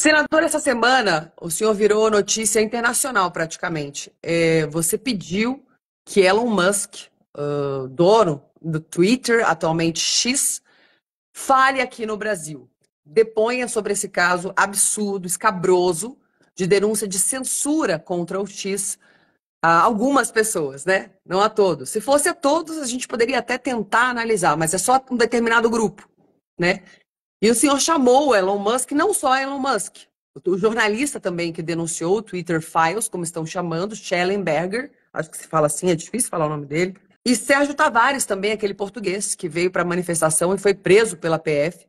Senador, essa semana o senhor virou notícia internacional praticamente. É, você pediu que Elon Musk, uh, dono do Twitter, atualmente X, fale aqui no Brasil. Deponha sobre esse caso absurdo, escabroso, de denúncia de censura contra o X a algumas pessoas, né? Não a todos. Se fosse a todos, a gente poderia até tentar analisar, mas é só um determinado grupo, né? E o senhor chamou o Elon Musk, não só Elon Musk, o jornalista também que denunciou o Twitter Files, como estão chamando, Schellenberger, acho que se fala assim, é difícil falar o nome dele, e Sérgio Tavares também, aquele português que veio para a manifestação e foi preso pela PF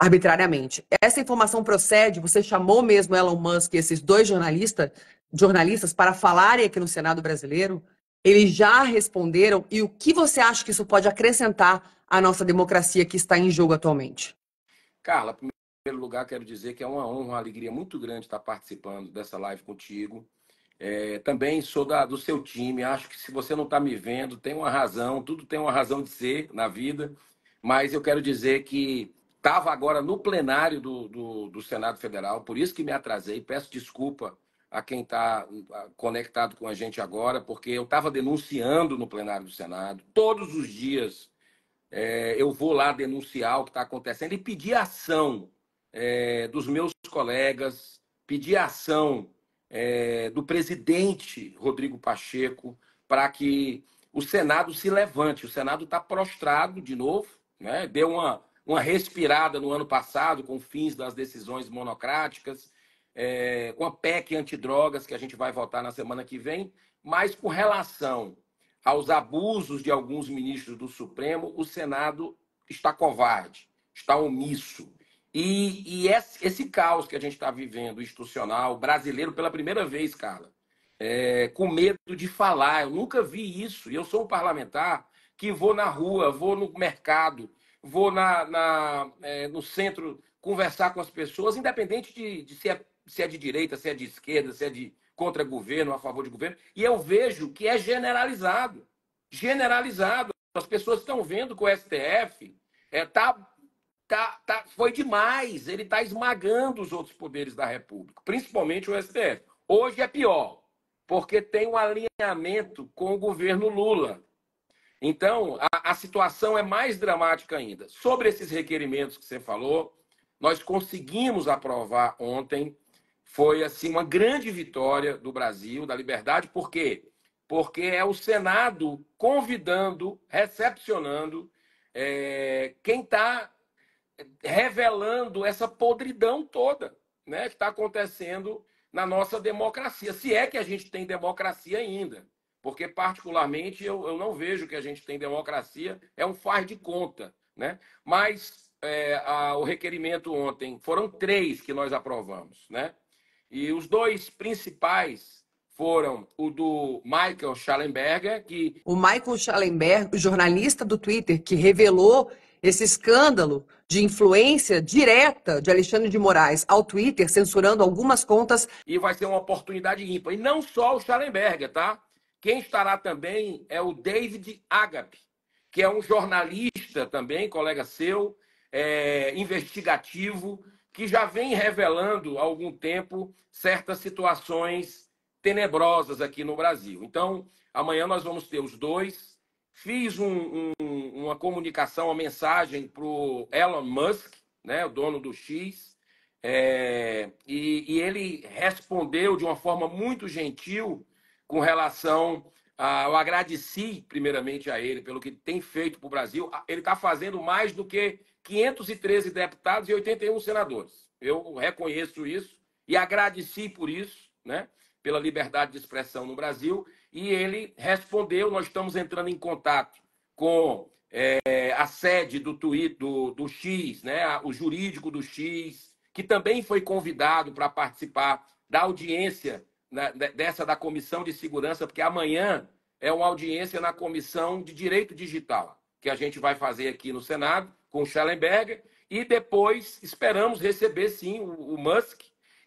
arbitrariamente. Essa informação procede? Você chamou mesmo Elon Musk e esses dois jornalista, jornalistas para falarem aqui no Senado brasileiro? Eles já responderam? E o que você acha que isso pode acrescentar à nossa democracia que está em jogo atualmente? Carla, em primeiro lugar, quero dizer que é uma honra, uma alegria muito grande estar participando dessa live contigo. É, também sou da, do seu time, acho que se você não está me vendo, tem uma razão, tudo tem uma razão de ser na vida, mas eu quero dizer que estava agora no plenário do, do, do Senado Federal, por isso que me atrasei, peço desculpa a quem está conectado com a gente agora, porque eu estava denunciando no plenário do Senado, todos os dias é, eu vou lá denunciar o que está acontecendo e pedir ação é, dos meus colegas, pedir ação é, do presidente Rodrigo Pacheco para que o Senado se levante. O Senado está prostrado de novo, né? deu uma, uma respirada no ano passado com fins das decisões monocráticas, é, com a PEC antidrogas que a gente vai votar na semana que vem, mas com relação aos abusos de alguns ministros do Supremo, o Senado está covarde, está omisso. E, e esse, esse, caos que a gente está vivendo, institucional, brasileiro, pela primeira vez, Carla, é, com medo de falar. Eu nunca vi isso. E eu sou um parlamentar que vou na rua, vou no mercado, vou na, na é, no centro conversar com as pessoas, independente de, de se, é, se é de direita, se é de esquerda, se é de contra governo, a favor de governo, e eu vejo que é generalizado. Generalizado. As pessoas estão vendo que o STF é, tá, tá, tá, foi demais, ele está esmagando os outros poderes da República, principalmente o STF. Hoje é pior, porque tem um alinhamento com o governo Lula. Então, a, a situação é mais dramática ainda. Sobre esses requerimentos que você falou, nós conseguimos aprovar ontem. Foi assim uma grande vitória do Brasil, da liberdade, por quê? Porque é o Senado convidando, recepcionando é, quem está revelando essa podridão toda né, que está acontecendo na nossa democracia, se é que a gente tem democracia ainda. Porque, particularmente, eu, eu não vejo que a gente tem democracia, é um faz de conta. Né? Mas é, a, o requerimento ontem foram três que nós aprovamos. Né? E os dois principais foram o do Michael Schallenberger, que. O Michael Schallenberger, jornalista do Twitter, que revelou esse escândalo de influência direta de Alexandre de Moraes ao Twitter, censurando algumas contas. E vai ser uma oportunidade ímpar. E não só o Schallenberger, tá? Quem estará também é o David Agape, que é um jornalista também, colega seu, é, investigativo, que já vem revelando há algum tempo certas situações tenebrosas aqui no Brasil. Então, amanhã nós vamos ter os dois. Fiz um, um, uma comunicação, uma mensagem para o Elon Musk, né, o dono do X, é, e, e ele respondeu de uma forma muito gentil com relação a. Eu agradeci, primeiramente, a ele pelo que tem feito para o Brasil. Ele está fazendo mais do que 513 deputados e 81 senadores. Eu reconheço isso e agradeci por isso, né? pela liberdade de expressão no Brasil. E ele respondeu: nós estamos entrando em contato com é, a sede do, Twitter, do, do X, né? o jurídico do X, que também foi convidado para participar da audiência né, dessa da Comissão de Segurança, porque amanhã é uma audiência na Comissão de Direito Digital, que a gente vai fazer aqui no Senado, com o Schellenberger, e depois esperamos receber, sim, o, o Musk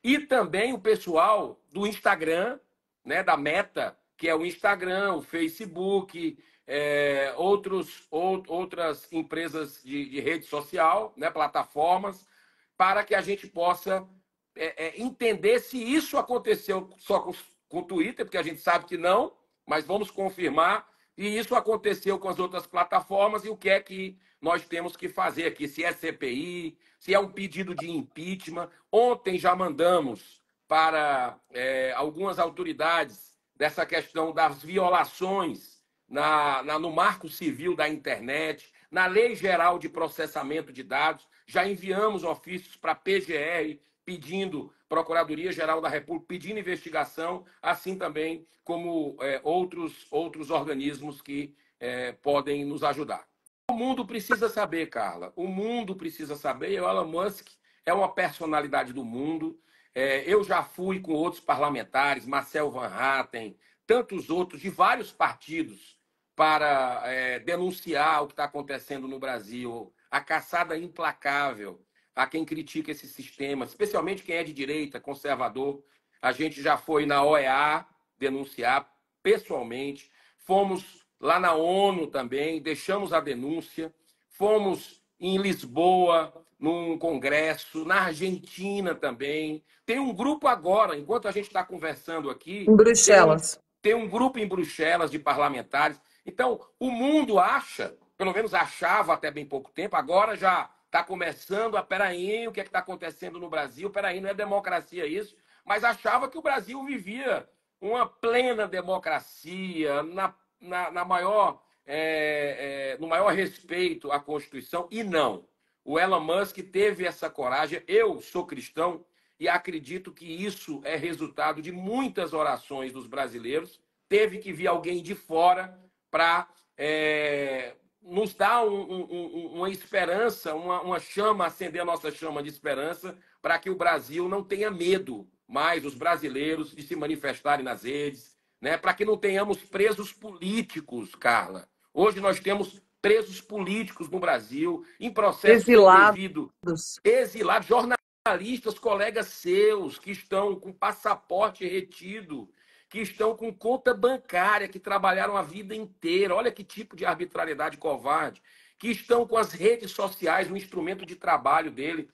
e também o pessoal do Instagram, né, da Meta, que é o Instagram, o Facebook, é, outros, ou, outras empresas de, de rede social, né, plataformas, para que a gente possa é, é, entender se isso aconteceu só com, com o Twitter, porque a gente sabe que não, mas vamos confirmar. E isso aconteceu com as outras plataformas e o que é que nós temos que fazer aqui? Se é CPI, se é um pedido de impeachment. Ontem já mandamos para é, algumas autoridades dessa questão das violações na, na, no marco civil da internet, na Lei Geral de Processamento de Dados. Já enviamos ofícios para a PGR, pedindo Procuradoria Geral da República, pedindo investigação, assim também como é, outros, outros organismos que é, podem nos ajudar. O mundo precisa saber, Carla. O mundo precisa saber. O Elon Musk é uma personalidade do mundo. É, eu já fui com outros parlamentares, Marcel Van Hatten, tantos outros de vários partidos, para é, denunciar o que está acontecendo no Brasil, a caçada implacável a quem critica esse sistema, especialmente quem é de direita, conservador. A gente já foi na OEA denunciar pessoalmente, fomos lá na ONU também, deixamos a denúncia, fomos em Lisboa, num congresso, na Argentina também. Tem um grupo agora, enquanto a gente está conversando aqui. Em Bruxelas. Tem, tem um grupo em Bruxelas de parlamentares. Então, o mundo acha, pelo menos achava até bem pouco tempo, agora já Está começando a. Ah, peraí, o que é está acontecendo no Brasil? Peraí, não é democracia isso? Mas achava que o Brasil vivia uma plena democracia, na, na, na maior, é, é, no maior respeito à Constituição. E não. O Elon Musk teve essa coragem. Eu sou cristão e acredito que isso é resultado de muitas orações dos brasileiros. Teve que vir alguém de fora para é, eh, nos dá um, um, uma esperança, uma, uma chama, acender a nossa chama de esperança, para que o Brasil não tenha medo mais, os brasileiros, de se manifestarem nas redes, né? para que não tenhamos presos políticos, Carla. Hoje nós temos presos políticos no Brasil, em processo exilados. exilados, jornalistas, colegas seus que estão com passaporte retido, que estão com conta bancária, que trabalharam a vida inteira. Olha que tipo de arbitrariedade covarde. Que estão com as redes sociais, o um instrumento de trabalho dele,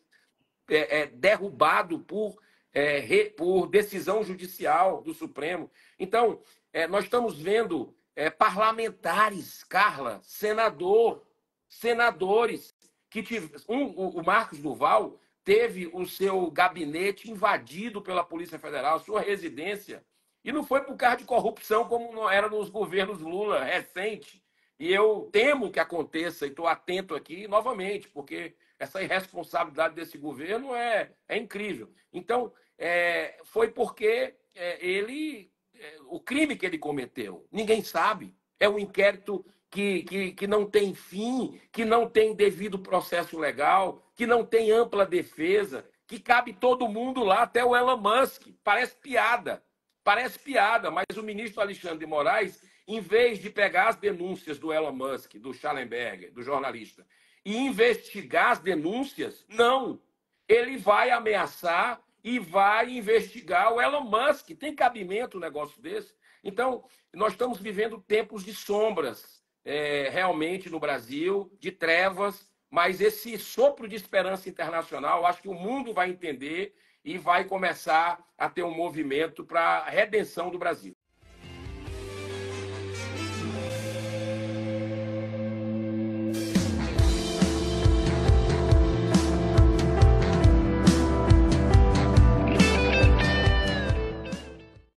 é, é, derrubado por, é, re, por decisão judicial do Supremo. Então, é, nós estamos vendo é, parlamentares, Carla, senador, senadores, que tiveram um, o Marcos Duval teve o seu gabinete invadido pela Polícia Federal, sua residência e não foi por causa de corrupção como era nos governos Lula recente. E eu temo que aconteça e estou atento aqui novamente, porque essa irresponsabilidade desse governo é, é incrível. Então, é, foi porque é, ele. É, o crime que ele cometeu, ninguém sabe. É um inquérito que, que, que não tem fim, que não tem devido processo legal, que não tem ampla defesa, que cabe todo mundo lá, até o Elon Musk. Parece piada. Parece piada, mas o ministro Alexandre de Moraes, em vez de pegar as denúncias do Elon Musk, do Schallenberger, do jornalista, e investigar as denúncias, não. Ele vai ameaçar e vai investigar o Elon Musk. Tem cabimento um negócio desse? Então, nós estamos vivendo tempos de sombras, é, realmente, no Brasil, de trevas, mas esse sopro de esperança internacional, acho que o mundo vai entender e vai começar a ter um movimento para a redenção do Brasil.